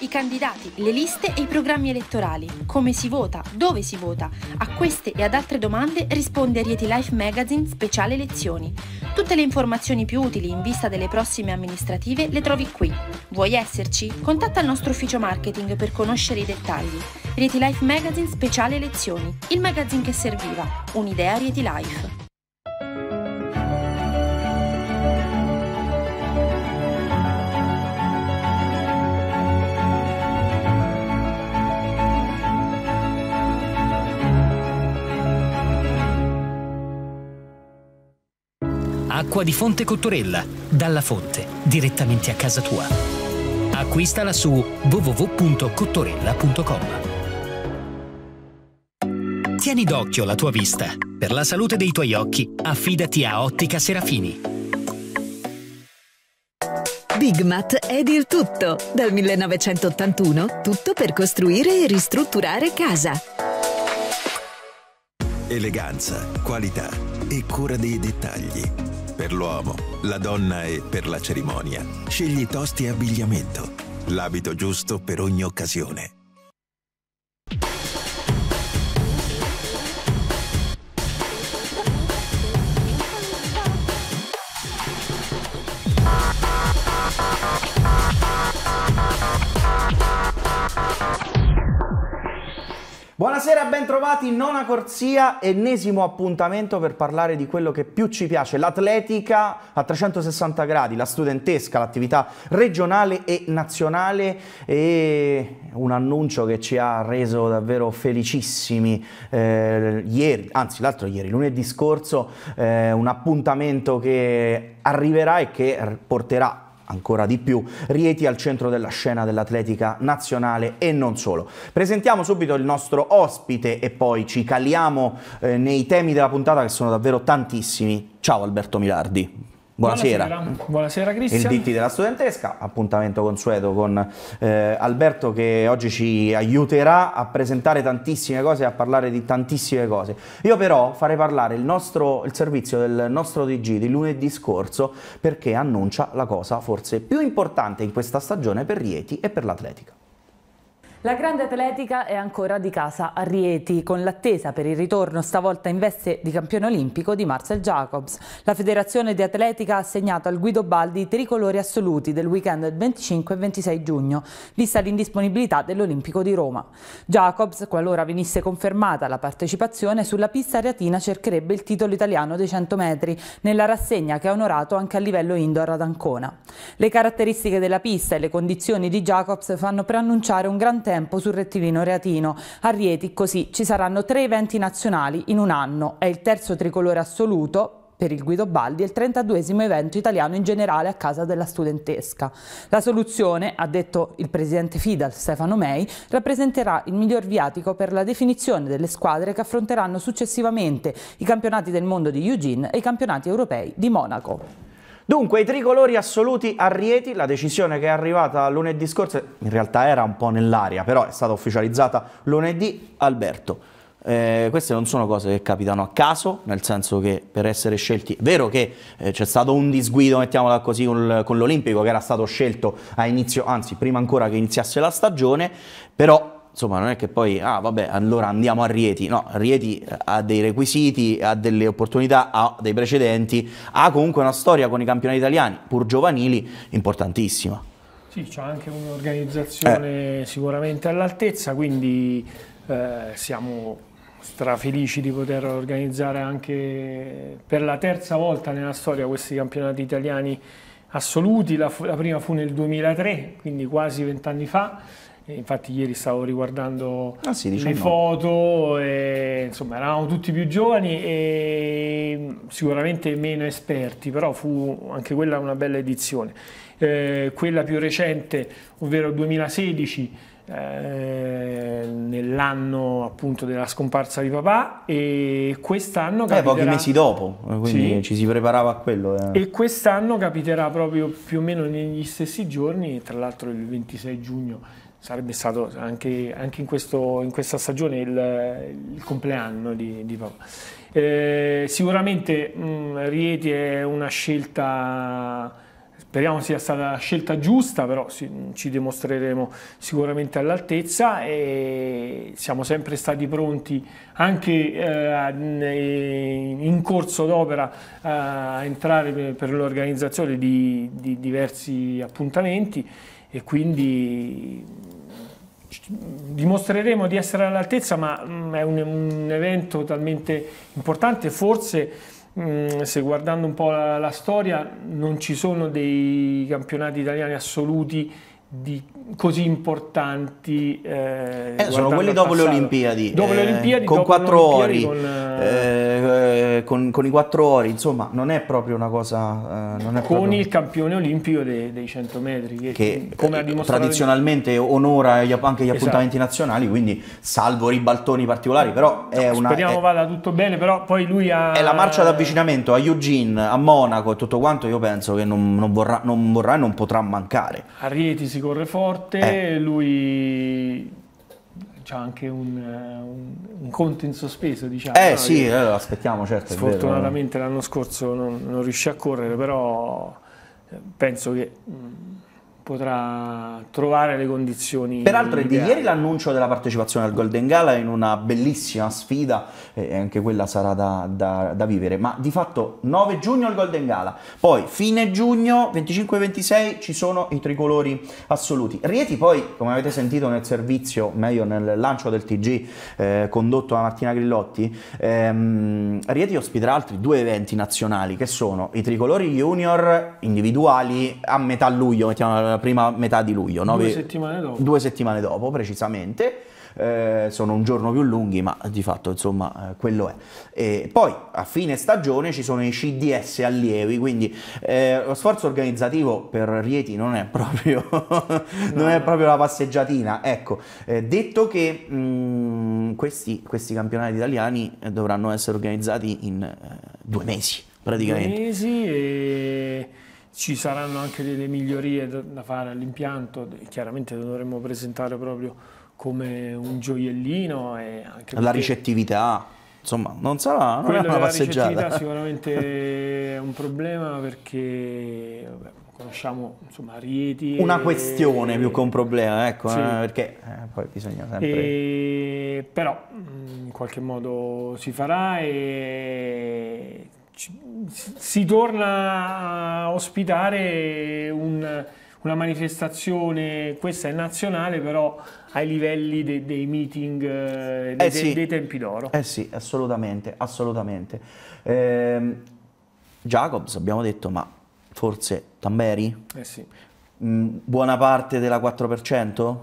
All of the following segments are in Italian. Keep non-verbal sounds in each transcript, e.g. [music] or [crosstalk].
i candidati, le liste e i programmi elettorali, come si vota, dove si vota. A queste e ad altre domande risponde Rieti Life Magazine Speciale Elezioni. Tutte le informazioni più utili in vista delle prossime amministrative le trovi qui. Vuoi esserci? Contatta il nostro ufficio marketing per conoscere i dettagli. Rieti Life Magazine Speciale Elezioni, il magazine che serviva. Un'idea Rieti Life. acqua di Fonte Cottorella, dalla fonte, direttamente a casa tua. Acquistala su www.cottorella.com. Tieni d'occhio la tua vista. Per la salute dei tuoi occhi, affidati a Ottica Serafini. Bigmat è dir tutto. Dal 1981, tutto per costruire e ristrutturare casa. Eleganza, qualità e cura dei dettagli per l'uomo, la donna e per la cerimonia. Scegli tosti e abbigliamento, l'abito giusto per ogni occasione. Buonasera, bentrovati, nona corsia, ennesimo appuntamento per parlare di quello che più ci piace, l'atletica a 360 gradi, la studentesca, l'attività regionale e nazionale e un annuncio che ci ha reso davvero felicissimi eh, ieri, anzi l'altro ieri, lunedì scorso, eh, un appuntamento che arriverà e che porterà ancora di più Rieti al centro della scena dell'atletica nazionale e non solo. Presentiamo subito il nostro ospite e poi ci caliamo eh, nei temi della puntata che sono davvero tantissimi. Ciao Alberto Milardi. Buonasera. Buonasera, Cristian. Il Ditti della Studentesca, appuntamento consueto con eh, Alberto che oggi ci aiuterà a presentare tantissime cose e a parlare di tantissime cose. Io però farei parlare il, nostro, il servizio del nostro DG di lunedì scorso perché annuncia la cosa forse più importante in questa stagione per Rieti e per l'Atletica. La grande atletica è ancora di casa a Rieti, con l'attesa per il ritorno stavolta in veste di campione olimpico di Marcel Jacobs. La federazione di atletica ha assegnato al Guido Baldi i tricolori assoluti del weekend del 25 e 26 giugno, vista l'indisponibilità dell'Olimpico di Roma. Jacobs, qualora venisse confermata la partecipazione, sulla pista ariatina cercherebbe il titolo italiano dei 100 metri, nella rassegna che ha onorato anche a livello indoor ad Ancona. Le caratteristiche della pista e le condizioni di Jacobs fanno preannunciare un gran tempo tempo sul rettilino reatino. A Rieti così ci saranno tre eventi nazionali in un anno. È il terzo tricolore assoluto per il Guido Baldi e il 32 evento italiano in generale a casa della studentesca. La soluzione, ha detto il presidente Fidal Stefano Mei, rappresenterà il miglior viatico per la definizione delle squadre che affronteranno successivamente i campionati del mondo di Eugene e i campionati europei di Monaco. Dunque, i tricolori assoluti a Rieti, la decisione che è arrivata lunedì scorso, in realtà era un po' nell'aria, però è stata ufficializzata lunedì, Alberto. Eh, queste non sono cose che capitano a caso, nel senso che per essere scelti, è vero che eh, c'è stato un disguido, mettiamola così, con, con l'Olimpico che era stato scelto a inizio, anzi prima ancora che iniziasse la stagione, però insomma non è che poi, ah vabbè, allora andiamo a Rieti, no, Rieti eh, ha dei requisiti, ha delle opportunità, ha dei precedenti, ha comunque una storia con i campionati italiani, pur giovanili, importantissima. Sì, c'è anche un'organizzazione eh. sicuramente all'altezza, quindi eh, siamo strafelici di poter organizzare anche per la terza volta nella storia questi campionati italiani assoluti, la, la prima fu nel 2003, quindi quasi vent'anni fa, Infatti ieri stavo riguardando ah, sì, diciamo le foto, e, insomma eravamo tutti più giovani e sicuramente meno esperti, però fu anche quella una bella edizione. Eh, quella più recente, ovvero 2016, eh, nell'anno appunto della scomparsa di papà e quest'anno capiterà... Eh, pochi mesi dopo, quindi sì. ci si preparava a quello. Eh. E quest'anno capiterà proprio più o meno negli stessi giorni, tra l'altro il 26 giugno sarebbe stato anche, anche in, questo, in, questa stagione il, il compleanno di, di papà. Eh, sicuramente mh, mm, Rieti è una scelta, speriamo sia stata la scelta giusta, però sì, ci dimostreremo sicuramente all'altezza e siamo sempre stati pronti anche eh, in corso d'opera a entrare per, l'organizzazione di, di diversi appuntamenti e quindi dimostreremo di essere all'altezza, ma mm, è un, un, evento talmente importante, forse mm, se guardando un po' la, la, storia non ci sono dei campionati italiani assoluti di, così importanti. Eh, eh, sono quelli dopo le, Olimpiadi, dopo le eh, Olimpiadi. con quattro ori, con... Eh, eh, con, con, i quattro ori, insomma, non è proprio una cosa... non con proprio... il campione olimpico dei, dei 100 metri, che, che come ha dimostrato tradizionalmente onora anche gli esatto. appuntamenti nazionali, quindi salvo ribaltoni particolari, però è no, una... Speriamo è... vada tutto bene, però poi lui ha... È la marcia d'avvicinamento a Eugene, a Monaco e tutto quanto, io penso che non, non vorrà e non, non potrà mancare. A Rieti corre forte, eh. lui c'ha anche un, eh, un, un, conto in sospeso, diciamo. Eh no? sì, eh, lo aspettiamo, certo. Sfortunatamente l'anno scorso non, non riuscì a correre, però eh, penso che mm, potrà trovare le condizioni. Peraltro è di ieri l'annuncio della partecipazione al Golden Gala in una bellissima sfida e anche quella sarà da, da, da vivere, ma di fatto 9 giugno il Golden Gala, poi fine giugno 25-26 ci sono i tricolori assoluti. Rieti poi, come avete sentito nel servizio, meglio nel lancio del TG eh, condotto da Martina Grillotti, ehm, Rieti ospiterà altri due eventi nazionali che sono i tricolori junior individuali a metà luglio, mettiamo la prima metà di luglio. Nove, due settimane dopo. Due settimane dopo, precisamente. Eh, sono un giorno più lunghi, ma di fatto insomma eh, quello è. E poi a fine stagione ci sono i CDS allievi, quindi eh, lo sforzo organizzativo per Rieti non è proprio, [laughs] non è proprio la passeggiatina. Ecco, eh, detto che mh, mm, questi, questi, campionati italiani eh, dovranno essere organizzati in eh, due mesi praticamente. Due mesi e ci saranno anche delle migliorie da fare all'impianto, chiaramente lo dovremmo presentare proprio come un gioiellino. la ricettività, insomma, non sarà non una passeggiata. La [laughs] sicuramente è un problema perché vabbè, conosciamo insomma, Rieti. Una e... questione più che un problema, ecco, sì. eh, perché eh, poi bisogna sempre... E... Però mm, in qualche modo si farà e si torna a ospitare un, una manifestazione, questa è nazionale, però ai livelli dei, dei meeting eh, eh de, dei tempi d'oro. Eh sì, assolutamente, assolutamente. Eh, Jacobs abbiamo detto, ma forse Tamberi? Eh sì. Mm, buona parte della 4%?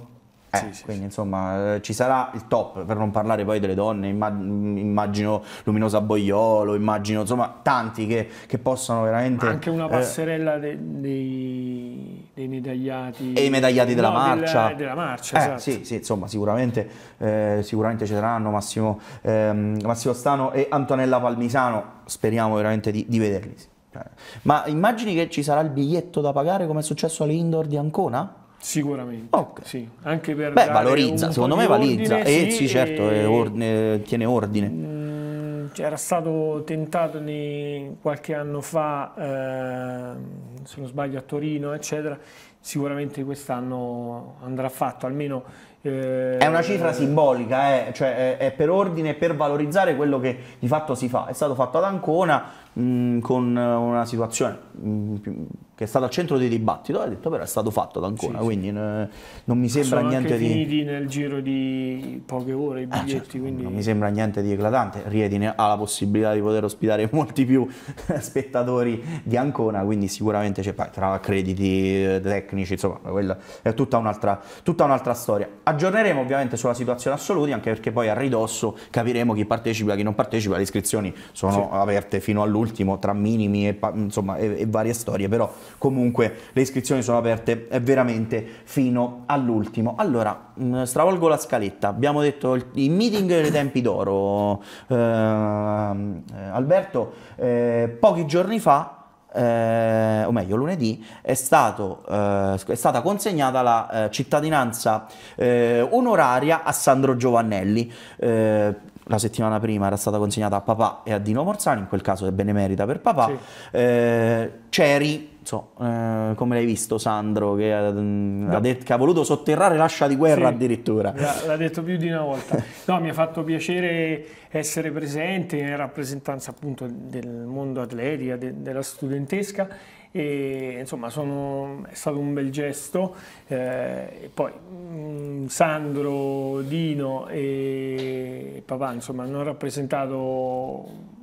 Eh, sì, quindi sì. insomma eh, ci sarà il top, per non parlare poi delle donne, mm, immagino Luminosa Boiolo, immagino insomma tanti che, che possono veramente... Ma anche una eh, passerella eh, dei, dei, medagliati... E i medagliati della no, marcia. Della, della marcia, eh, esatto. Sì, sì, insomma sicuramente, eh, sicuramente ci saranno Massimo, ehm, Massimo Stano e Antonella Palmisano, speriamo veramente di, di vederli. Cioè, ma immagini che ci sarà il biglietto da pagare come è successo alle indoor di Ancona? Sicuramente. Okay. Sì. Anche per Beh, valorizza, secondo me valorizza. Ordine, eh, sì, sì, certo, e... ordine, tiene ordine. Mh, mm, era stato tentato nei, qualche anno fa, eh, se non sbaglio a Torino, eccetera. Sicuramente quest'anno andrà fatto, almeno... Eh, è una cifra simbolica, eh. cioè è, è, per ordine, e per valorizzare quello che di fatto si fa. È stato fatto ad Ancona mh, mm, con una situazione... Mh, mm, che è stato al centro di dibattito, ha detto però è stato fatto da Ancona, sì, quindi sì. Eh, ne, non mi sembra Sono niente di... Sono finiti nel giro di poche ore i ah, biglietti, eh, certo, quindi... Non mi sembra niente di eclatante, Riedine ha la possibilità di poter ospitare [laughs] molti più [laughs] spettatori di Ancona, quindi sicuramente c'è tra crediti eh, tecnici, insomma, quella è tutta un'altra, tutta un'altra storia. Aggiorneremo ovviamente sulla situazione assoluta, anche perché poi a ridosso capiremo chi partecipa, e chi non partecipa, le iscrizioni sono sì. aperte fino all'ultimo, tra minimi e, insomma, e, e varie storie, però... Comunque le iscrizioni sono aperte eh, veramente fino all'ultimo. Allora, mm, stravolgo la scaletta. Abbiamo detto i meeting dei tempi d'oro. Ehm, eh, Alberto, eh, pochi giorni fa eh, o meglio lunedì, è, stato, eh, è stata consegnata la eh, cittadinanza eh, onoraria a Sandro Giovannelli eh, la settimana prima era stata consegnata a papà e a Dino Morzani, in quel caso è benemerita per papà. Sì. Eh, Ceri, so, eh, come l'hai visto Sandro, che ha, mm, no. ha, detto, che ha voluto sotterrare l'ascia di guerra sì. addirittura. L'ha detto più di una volta. No, mi ha fatto piacere essere presente in rappresentanza appunto del mondo atletica, de, della studentesca e insomma sono, è stato un bel gesto. Eh, poi mh, mm, Sandro, Dino e papà insomma hanno rappresentato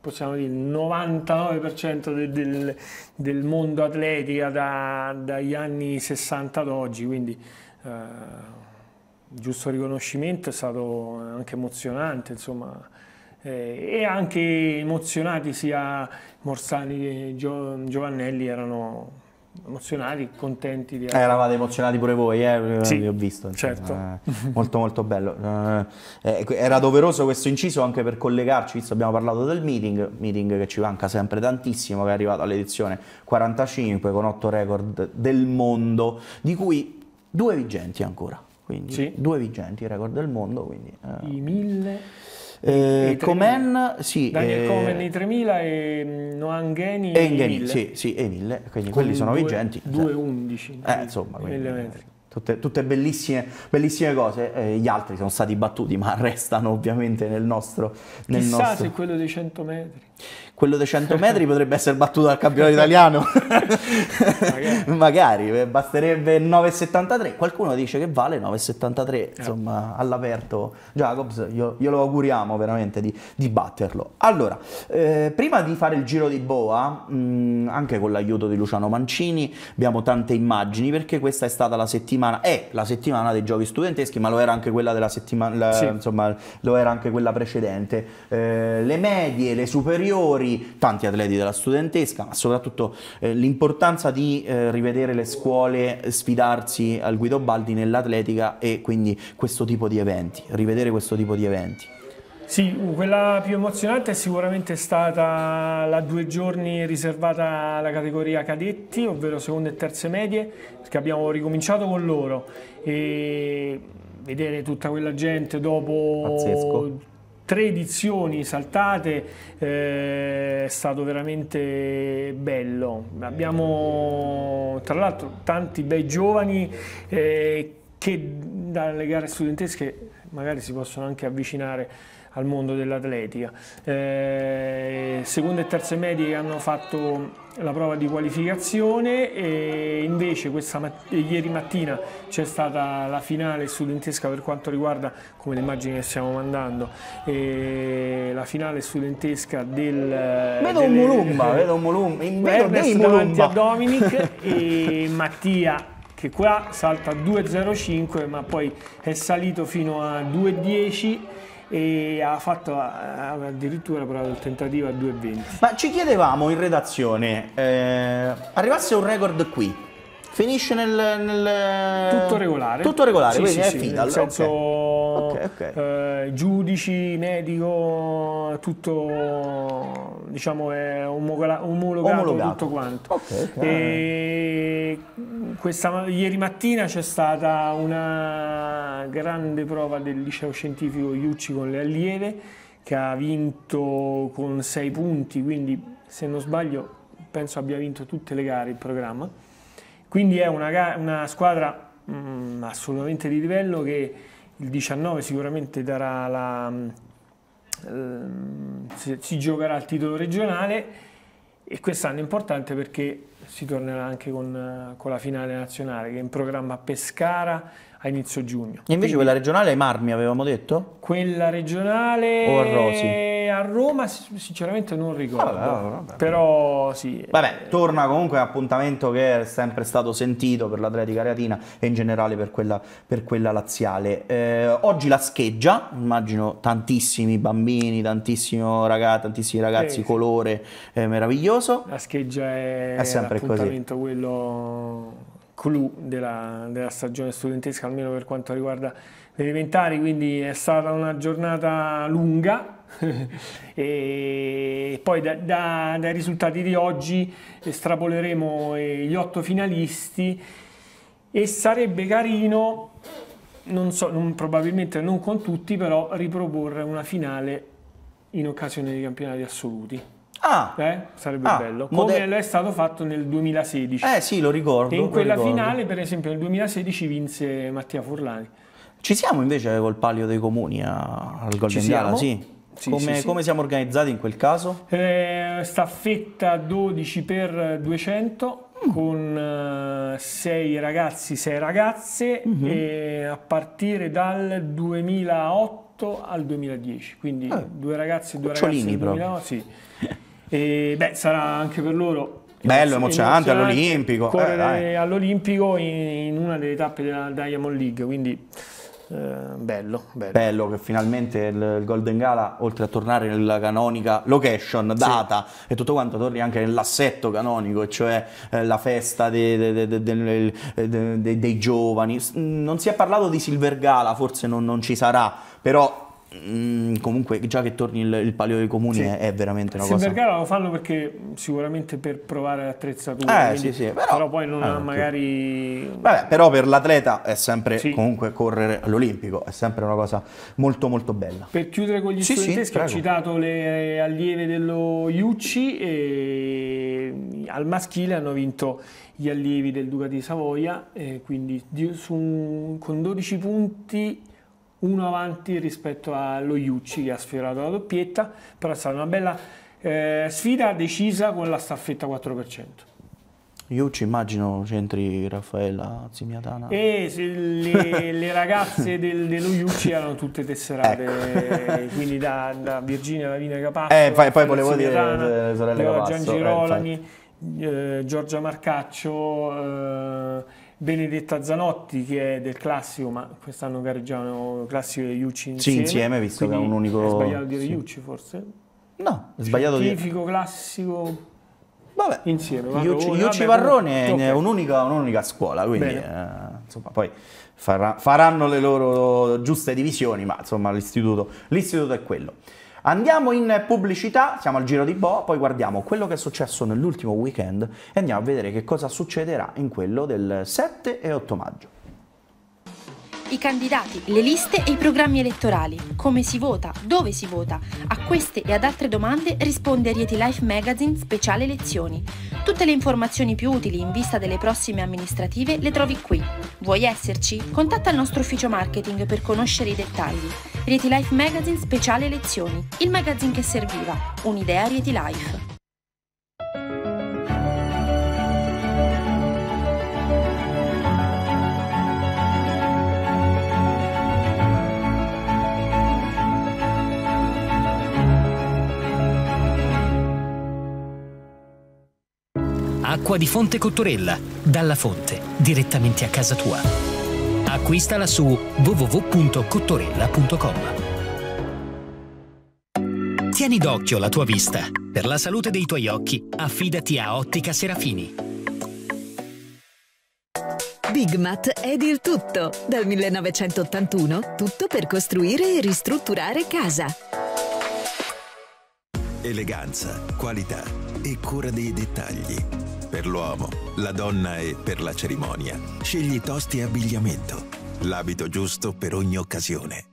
possiamo dire il 99% del, del, del, mondo atletica da, dagli anni 60 ad oggi, quindi eh, giusto riconoscimento è stato anche emozionante, insomma eh, e anche emozionati sia Morsani che Gio, Giovannelli erano emozionati, contenti di... Eh, eravate emozionati pure voi, eh? eh sì, vi ho visto. Insomma. Certo. Eh, molto molto bello. Eh, eh era doveroso questo inciso anche per collegarci, visto abbiamo parlato del meeting, meeting che ci manca sempre tantissimo, che è arrivato all'edizione 45 con 8 record del mondo, di cui due vigenti ancora. Quindi sì. due vigenti record del mondo, quindi... Eh. I mille... Eh, Comen, sì, Daniel eh, Comen i 3000 e mm, Noangheni e Ngheni, sì, sì, e 1000, quindi Con quelli sono cioè. due, vigenti. 211. Eh, insomma, quindi, 1000 Tutte, tutte bellissime, bellissime, cose, eh, gli altri sono stati battuti ma [laughs] restano ovviamente nel nostro... Nel Chissà nostro... se quello dei 100 metri. Quello dei 100 metri [laughs] potrebbe essere battuto dal campionato italiano. [laughs] magari eh, basterebbe 9,73. Qualcuno dice che vale 9,73, eh. insomma, eh. all'aperto. Jacobs, io, glielo auguriamo veramente di, di batterlo. Allora, eh, prima di fare il giro di boa, mh, mm, anche con l'aiuto di Luciano Mancini, abbiamo tante immagini perché questa è stata la settimana, è la settimana dei giochi studenteschi, ma lo era anche quella della settimana, la, sì. insomma, lo era anche quella precedente. Eh, le medie, le superiori, tanti atleti della studentesca, ma soprattutto eh, l'importanza di eh, rivedere le scuole sfidarsi al Guido Baldi nell'atletica e quindi questo tipo di eventi, rivedere questo tipo di eventi. Sì, uh, quella più emozionante è sicuramente stata la due giorni riservata alla categoria cadetti, ovvero seconde e terze medie, perché abbiamo ricominciato con loro e vedere tutta quella gente dopo Pazzesco tre edizioni saltate eh, è stato veramente bello. Abbiamo tra l'altro tanti bei giovani eh, che dalle gare studentesche magari si possono anche avvicinare al mondo dell'atletica. Eh, seconda e terza medie hanno fatto la prova di qualificazione e invece mat ieri mattina c'è stata la finale studentesca per quanto riguarda, come le immagini che stiamo mandando, eh, la finale studentesca del... Vedo un Mulumba, eh, vedo un Mulumba, [laughs] vedo dei a Dominic [laughs] e Mattia che qua salta a 2.05 ma poi è salito fino a 2.10 e ha fatto eh, addirittura il tentativo a 2,20. Ma ci chiedevamo in redazione, eh, arrivasse un record qui, finisce nel, nel, tutto regolare tutto regolare sì, quindi sì, è sì, nel senso okay. Okay, okay. Eh, giudici medico tutto diciamo, è omologato, omologato. tutto quanto. Okay, e questa, ieri mattina c'è stata una grande prova del liceo scientifico Iucci con le allieve che ha vinto con 6 punti, quindi se non sbaglio penso abbia vinto tutte le gare il programma. Quindi è una, una squadra mh, mm, assolutamente di livello che il 19 sicuramente darà la Ehm, si, si giocherà il titolo regionale e quest'anno è importante perché si tornerà anche con, eh, con la finale nazionale che è in programma a Pescara a inizio giugno. E invece Quindi, quella regionale ai Marmi avevamo detto? Quella regionale o a Rosi? A Roma sinceramente non ricordo, vabbè, vabbè, vabbè. però sì. Vabbè, torna comunque appuntamento che è sempre stato sentito per l'Atletica Reatina e in generale per quella, per quella laziale. Eh, oggi la scheggia, immagino tantissimi bambini, tantissimi ragazzi, tantissimi ragazzi, sì, colore Eh, meraviglioso. La scheggia è, è sempre l'appuntamento quello clou della, della stagione studentesca, almeno per quanto riguarda le elementari, quindi è stata una giornata lunga, [laughs] e poi da, da, dai risultati di oggi estrapoleremo gli otto finalisti e sarebbe carino, non so, non, probabilmente non con tutti, però riproporre una finale in occasione dei campionati assoluti. Ah, eh, sarebbe ah, bello. Come moder- è stato fatto nel 2016. Eh sì, lo ricordo. E in quella ricordo. finale, per esempio, nel 2016 vinse Mattia Furlani. Ci siamo invece col palio dei comuni a, al Golden Gala, sì. Sì, come, sì, come, siamo organizzati in quel caso? Eh, staffetta 12 x 200 mm. con 6 uh, eh, ragazzi, 6 ragazze mm-hmm. e a partire dal 2008 al 2010, quindi eh, due ragazze, e due ragazze proprio. 2009, sì. [laughs] E beh, sarà anche per loro Bello, emozionante, all'Olimpico. Eh, correre eh, all'Olimpico in, in, una delle tappe della Diamond League, quindi eh, bello, bello. Bello che finalmente il, il, Golden Gala, oltre a tornare nella canonica location, data sì. e tutto quanto, torni anche nell'assetto canonico, cioè eh, la festa de, de, de, dei giovani. Non si è parlato di Silver Gala, forse non, non ci sarà, però Mm, comunque già che torni il, il palio dei comuni sì. è, è, veramente una Se cosa. Se Vergara lo fanno perché sicuramente per provare l'attrezzatura eh, sì, sì, però, però, poi non ha ah, magari. Vabbè, però per l'atleta è sempre comunque correre all'Olimpico, è sempre una cosa molto molto bella. Per chiudere con gli sì, studenteschi ho citato le allieve dello Iucci e al maschile hanno vinto gli allievi del Duca di Savoia, eh, quindi su, con 12 punti uno avanti rispetto allo Iucci che ha sfiorato la doppietta, però è stata una bella eh, sfida decisa con la staffetta 4%. Iucci immagino centri Raffaella Zimiatana. E eh, le, le, ragazze [laughs] del, dello Iucci erano tutte tesserate, ecco. quindi da, da Virginia Lavinia Capazzo, eh, poi, poi volevo dire eh, sorelle Capazzo, Gian eh, Girolami, eh, Giorgia Marcaccio, Benedetta Zanotti che è del classico, ma quest'anno gareggiano classico e Yucci insieme. Sì, insieme, visto che è un unico... È sbagliato dire sì. Iucci forse? No, è sbagliato dire... Scientifico, classico... Vabbè, insieme. Yucci, Iucci, Iucci vabbè, Varrone è okay. un'unica, un scuola, quindi eh, insomma, poi farà, faranno le loro giuste divisioni, ma insomma l'istituto è quello. Andiamo in pubblicità, siamo al giro di Bo, poi guardiamo quello che è successo nell'ultimo weekend e andiamo a vedere che cosa succederà in quello del 7 e 8 maggio i candidati, le liste e i programmi elettorali, come si vota, dove si vota. A queste e ad altre domande risponde Rieti Life Magazine Speciale Elezioni. Tutte le informazioni più utili in vista delle prossime amministrative le trovi qui. Vuoi esserci? Contatta il nostro ufficio marketing per conoscere i dettagli. Rieti Life Magazine Speciale Elezioni, il magazine che serviva. Un'idea Rieti Life. acqua di Fonte Cottorella, dalla fonte, direttamente a casa tua. Acquistala su www.cottorella.com. Tieni d'occhio la tua vista. Per la salute dei tuoi occhi, affidati a Ottica Serafini. Big Bigmat è il tutto. Dal 1981, tutto per costruire e ristrutturare casa. Eleganza, qualità e cura dei dettagli per l'uomo, la donna e per la cerimonia. Scegli tosti e abbigliamento. L'abito giusto per ogni occasione.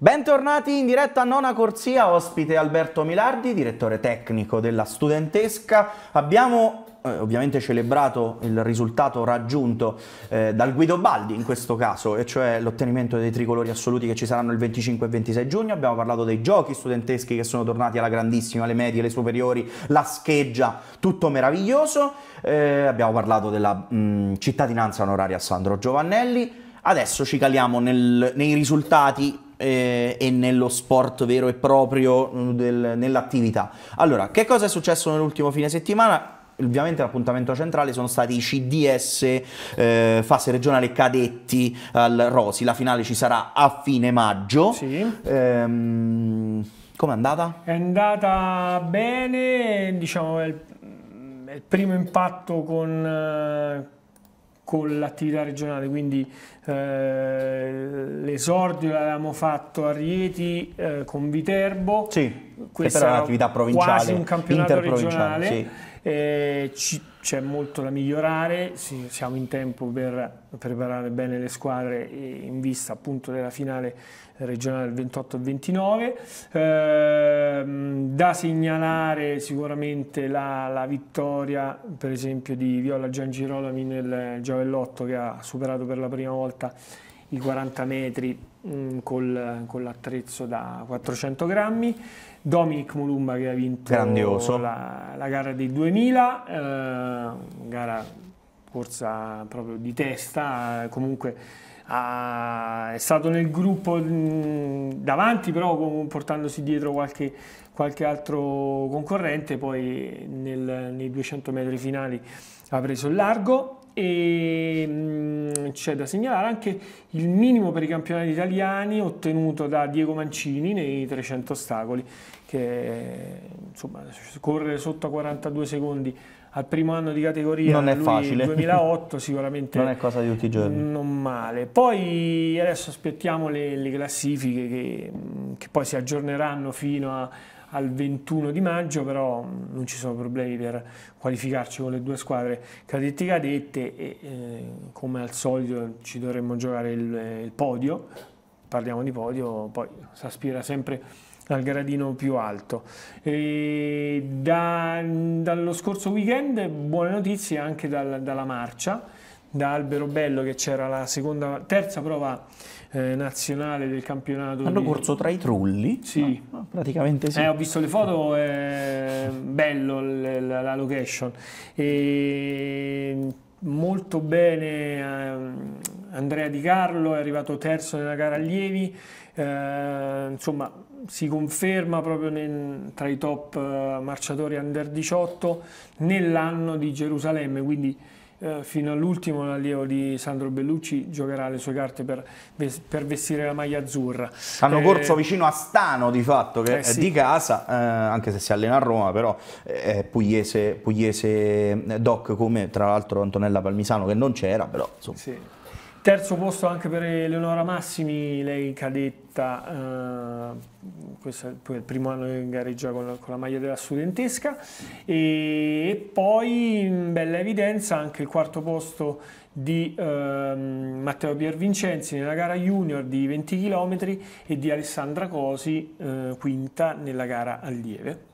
Bentornati in diretta a Nona Corsia, ospite Alberto Milardi, direttore tecnico della Studentesca. Abbiamo eh, ovviamente celebrato il risultato raggiunto eh, dal Guido Baldi in questo caso, e cioè l'ottenimento dei tricolori assoluti che ci saranno il 25 e 26 giugno. Abbiamo parlato dei giochi studenteschi che sono tornati alla grandissima, le medie, le superiori, la scheggia, tutto meraviglioso. Eh, abbiamo parlato della mh, mm, cittadinanza onoraria a Sandro Giovannelli. Adesso ci caliamo nel, nei risultati eh, e nello sport vero e proprio, mm, del, nell'attività. Allora, che cosa è successo nell'ultimo fine settimana? ovviamente l'appuntamento centrale sono stati i CDS eh, fase regionale cadetti al Rosi, la finale ci sarà a fine maggio. Sì. Ehm, Com'è andata? È andata bene, diciamo, il, il primo impatto con... Eh, con l'attività regionale, quindi eh, l'esordio l'avevamo fatto a Rieti eh, con Viterbo, sì, questa era un'attività provinciale, quasi un campionato regionale. Sì eh, ci, c'è molto da migliorare, sì, siamo in tempo per preparare bene le squadre in vista appunto della finale regionale del 28 29. Eh, da segnalare sicuramente la, la, vittoria per esempio di Viola Giangirolami nel giavellotto che ha superato per la prima volta i 40 metri mh, mm, col, con l'attrezzo da 400 grammi. Dominic Molumba che ha vinto la, la, gara dei 2000, eh, gara corsa proprio di testa, comunque ha, è stato nel gruppo mh, mm, davanti però portandosi dietro qualche, qualche altro concorrente, poi nel, nei 200 metri finali ha preso il largo, e mm, c'è da segnalare anche il minimo per i campionati italiani ottenuto da Diego Mancini nei 300 ostacoli che insomma correre sotto a 42 secondi al primo anno di categoria non è lui, facile 2008 sicuramente non è cosa di tutti i giorni non male poi adesso aspettiamo le, le classifiche che, che poi si aggiorneranno fino a al 21 di maggio, però mm, non ci sono problemi per qualificarci con le due squadre cadetti cadette e eh, come al solito ci dovremmo giocare il, eh, il podio, parliamo di podio, poi si aspira sempre al gradino più alto. Da, dallo scorso weekend buone notizie anche dal, dalla marcia, da Albero Bello che c'era la seconda, terza prova eh, nazionale del campionato. Hanno di... corso tra i trulli? Sì. No, ah, ah, praticamente sì. Eh, ho visto le foto, è bello la, la location. E molto bene eh, Andrea Di Carlo, è arrivato terzo nella gara allievi, eh, insomma si conferma proprio nel, tra i top eh, marciatori under 18 nell'anno di Gerusalemme, quindi eh, fino all'ultimo l'allievo di Sandro Bellucci giocherà le sue carte per, per vestire la maglia azzurra. Hanno eh, corso vicino a Stano di fatto, che eh, è di casa, eh, anche se si allena a Roma, però eh, è pugliese, pugliese doc come tra l'altro Antonella Palmisano che non c'era, però insomma. Sì. Terzo posto anche per Eleonora Massimi, lei cadetta, eh, questo è poi il primo anno che gareggia con, con, la maglia della studentesca e poi in bella evidenza anche il quarto posto di eh, Matteo Piervincenzi nella gara junior di 20 km e di Alessandra Cosi eh, quinta nella gara allieve.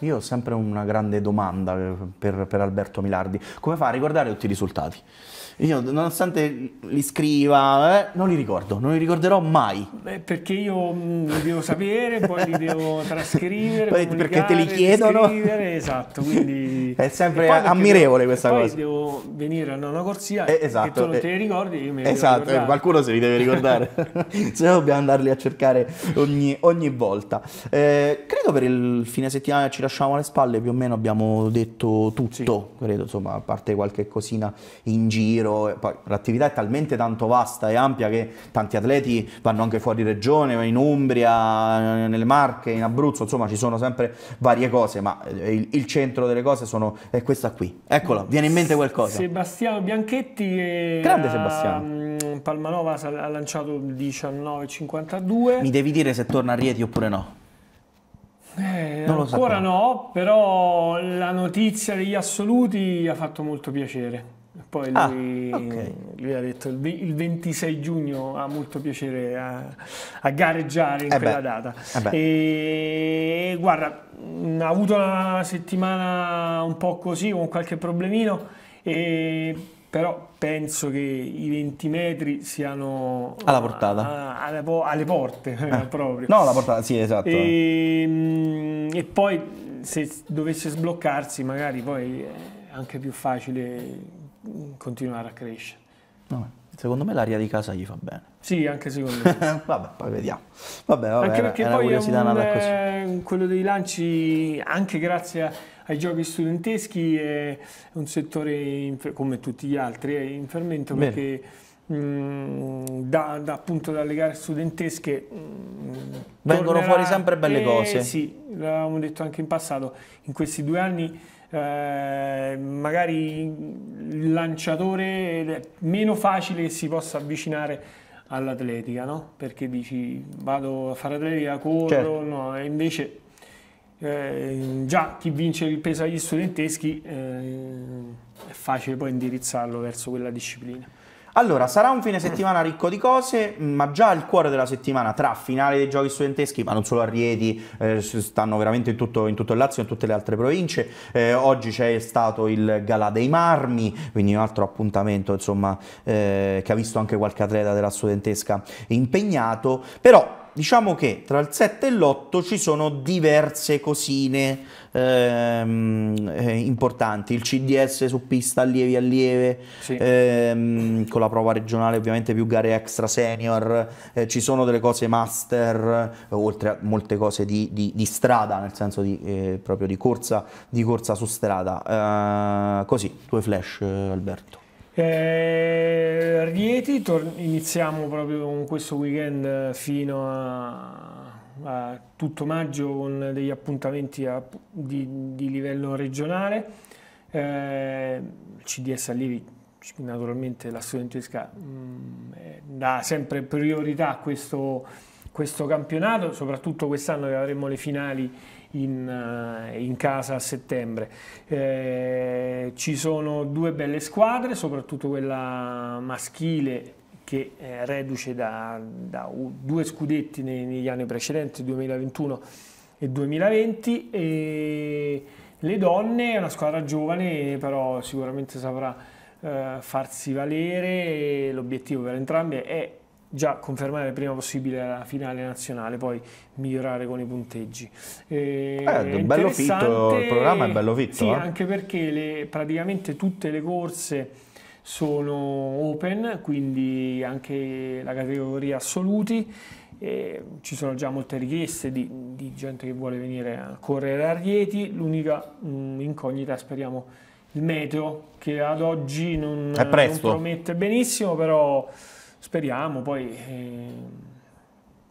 Io ho sempre una grande domanda eh, per, per Alberto Milardi, come fa a ricordare tutti i risultati? Io, nonostante li scriva, eh, non li ricordo, non li ricorderò mai. Beh, perché io mm, li devo sapere, poi li devo [laughs] trascrivere. Poi, perché te li chiedono. Esatto, quindi... [laughs] È sempre ammirevole devo, questa poi cosa. Poi devo venire a una corsia eh, esatto, tu non eh, te li ricordi, io me li Esatto, eh, qualcuno se li deve ricordare. [laughs] se no dobbiamo andarli a cercare ogni, ogni volta. Eh, credo per il fine settimana ci lasciamo alle spalle, più o meno abbiamo detto tutto, sì. credo, insomma, a parte qualche cosina in giro all'estero, poi l'attività è talmente tanto vasta e ampia che tanti atleti vanno anche fuori regione, in Umbria, nelle Marche, in Abruzzo, insomma ci sono sempre varie cose, ma eh, il, il centro delle cose sono, è questa qui. Eccola, viene in mente qualcosa. Sebastiano Bianchetti. È... Grande eh, Sebastiano. Mm, Palmanova ha lanciato il 19,52. Mi devi dire se torna a Rieti oppure no? Eh, ancora sappiamo. no, però la notizia degli assoluti ha fatto molto piacere. Poi ah, lui, okay. lui, ha detto il 26 giugno ha molto piacere a, a gareggiare in eh quella beh, data. Eh e guarda, ha avuto una settimana un po' così, con qualche problemino, e, però penso che i 20 metri siano alla portata a, alle, alle, porte eh. [laughs] proprio no alla portata sì esatto e, e, poi se dovesse sbloccarsi magari poi è anche più facile continuare a crescere. No, secondo me l'aria di casa gli fa bene. Sì, anche secondo [laughs] me. vabbè, poi vediamo. Vabbè, vabbè, anche perché poi è un, eh, quello dei lanci, anche grazie ai giochi studenteschi, è un settore, come tutti gli altri, è in fermento bene. perché... Mm, da, da, appunto dalle gare studentesche mm, vengono tornerà, fuori sempre belle eh, cose. sì, l'avevamo detto anche in passato, in questi due anni eh, magari il lanciatore meno facile che si possa avvicinare all'atletica, no? Perché dici vado a fare atletica, corro, certo. no, e invece eh, già chi vince il peso agli studenteschi eh, è facile poi indirizzarlo verso quella disciplina. Allora, sarà un fine mm. settimana ricco di cose, mm, ma già il cuore della settimana tra finale dei giochi studenteschi, ma non solo a Rieti, eh, stanno veramente in tutto, in tutto, il Lazio e in tutte le altre province. Eh, oggi c'è stato il Gala dei Marmi, quindi un altro appuntamento insomma, eh, che ha visto anche qualche atleta della studentesca impegnato, però diciamo che tra il 7 e l'8 ci sono diverse cosine ehm, eh, importanti, il CDS su pista allievi allieve, sì. ehm, con la prova regionale ovviamente più gare extra senior, eh, ci sono delle cose master, eh, oltre a molte cose di, di, di strada, nel senso di, eh, proprio di corsa, di corsa su strada. Eh, così, due flash Alberto. Eh, Rieti, tor- iniziamo proprio con questo weekend eh, fino a, a tutto maggio con degli appuntamenti a, di, di, livello regionale. Eh, CDS Allievi, naturalmente la studentesca, mh, mm, eh, dà sempre priorità a questo, questo campionato, soprattutto quest'anno che avremo le finali in, eh, in casa a settembre. Eh, ci sono due belle squadre, soprattutto quella maschile che è eh, reduce da, da due scudetti negli anni precedenti, 2021 e 2020. E le donne, è una squadra giovane, però sicuramente saprà eh, farsi valere. L'obiettivo per entrambe è già confermare il prima possibile la finale nazionale, poi migliorare con i punteggi. Eh, eh, bello fitto, il programma è bello fitto. Sì, eh? anche perché le, praticamente tutte le corse sono open, quindi anche la categoria assoluti. Eh, ci sono già molte richieste di, di, gente che vuole venire a correre a Rieti. L'unica mh, mm, incognita, speriamo, il meteo, che ad oggi non, non promette benissimo, però Speriamo, poi, eh,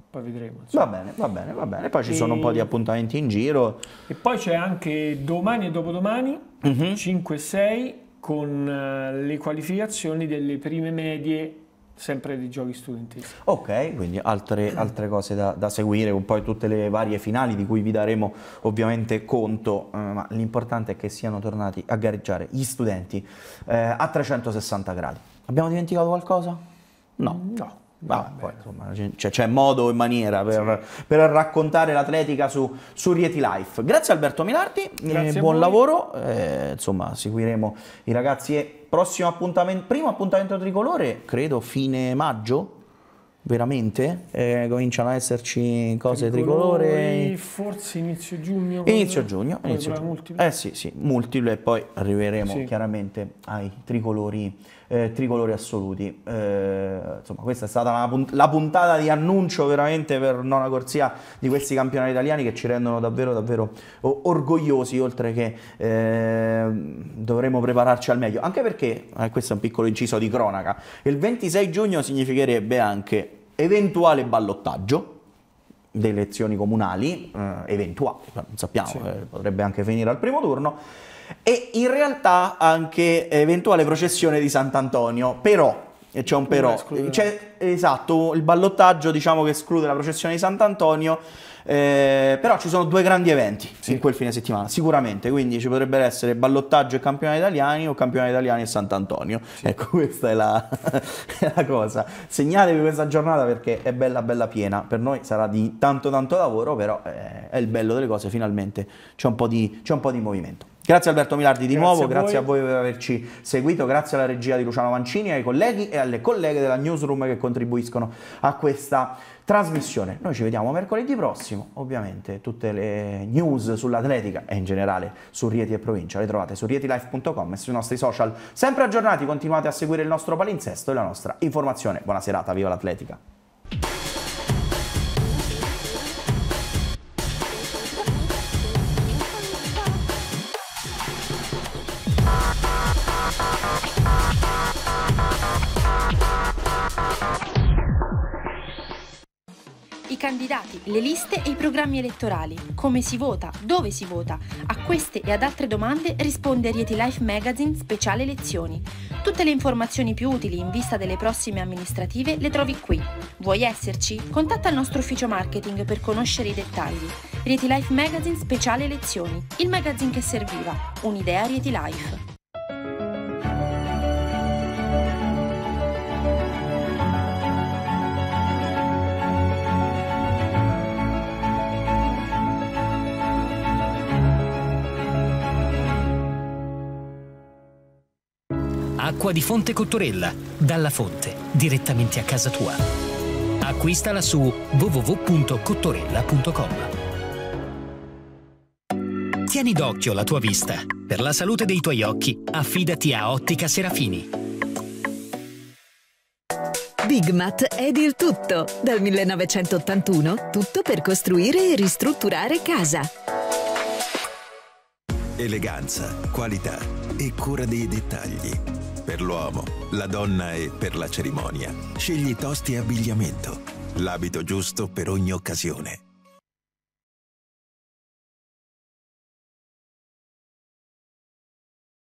poi vedremo. Insomma. Va bene, va bene, va bene. Poi ci sono un po' di appuntamenti in giro. E poi c'è anche domani e dopodomani, uh-huh. 5 6, con eh, le qualificazioni delle prime medie sempre di giochi studenteschi. Ok, quindi altre, altre cose da, da, seguire, con poi tutte le varie finali di cui vi daremo ovviamente conto, eh, ma l'importante è che siano tornati a gareggiare gli studenti eh, a 360 gradi. Abbiamo dimenticato qualcosa? No. Mm. No. Ah, poi, insomma, c'è, c'è, modo e maniera per, sì. per raccontare l'atletica su, su, Rieti Life. Grazie Alberto Minardi, Grazie eh, buon lavoro. Eh, insomma, seguiremo i ragazzi e prossimo appuntamento, primo appuntamento tricolore, credo fine maggio. Veramente? Eh, cominciano ad esserci cose tricolore. Forse inizio giugno. Inizio giugno. Inizio giugno. Eh sì, sì, multiple e poi arriveremo sì. chiaramente ai tricolori eh, tricolori assoluti. Eh, insomma, questa è stata la, punt- la puntata di annuncio veramente per Nona Corsia di questi campionati italiani che ci rendono davvero, davvero orgogliosi, oltre che eh, dovremo prepararci al meglio. Anche perché, eh, questo è un piccolo inciso di cronaca, il 26 giugno significherebbe anche eventuale ballottaggio delle elezioni comunali, eh, eventuale, non sappiamo, sì. eh, potrebbe anche finire al primo turno e in realtà anche eventuale processione di Sant'Antonio, però c'è un però, c'è, esatto, il ballottaggio diciamo che esclude la processione di Sant'Antonio, eh, però ci sono due grandi eventi sì. in quel fine settimana, sicuramente, quindi ci potrebbero essere ballottaggio e campionati italiani o campionati italiani e Sant'Antonio. Sì. Ecco, [laughs] questa è la, [laughs] è la, cosa. Segnatevi questa giornata perché è bella bella piena, per noi sarà di tanto tanto lavoro, però eh, è il bello delle cose, finalmente c'è un po' di, un po di movimento. Grazie Alberto Milardi di grazie nuovo, a grazie a voi per averci seguito, grazie alla regia di Luciano Mancini, ai colleghi e alle colleghe della newsroom che contribuiscono a questa trasmissione. Noi ci vediamo mercoledì prossimo, ovviamente tutte le news sull'atletica e in generale su Rieti e provincia le trovate su rietilife.com e sui nostri social. Sempre aggiornati, continuate a seguire il nostro palinsesto e la nostra informazione. Buona serata, viva l'atletica! indagati, le liste e i programmi elettorali, come si vota, dove si vota. A queste e ad altre domande risponde Rieti Life Magazine Speciale Elezioni. Tutte le informazioni più utili in vista delle prossime amministrative le trovi qui. Vuoi esserci? Contatta il nostro ufficio marketing per conoscere i dettagli. Rieti Life Magazine Speciale Elezioni, il magazine che serviva. Un'idea Rieti Life. acqua di Fonte Cottorella, dalla fonte, direttamente a casa tua. Acquistala su www.cottorella.com. Tieni d'occhio la tua vista. Per la salute dei tuoi occhi, affidati a Ottica Serafini. Big Bigmat è il tutto. Dal 1981, tutto per costruire e ristrutturare casa. Eleganza, qualità e cura dei dettagli per l'uomo, la donna e per la cerimonia. Scegli tosti e abbigliamento. L'abito giusto per ogni occasione.